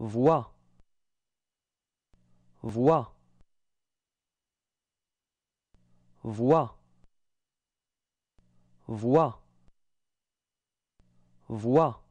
voix voix voix voix voix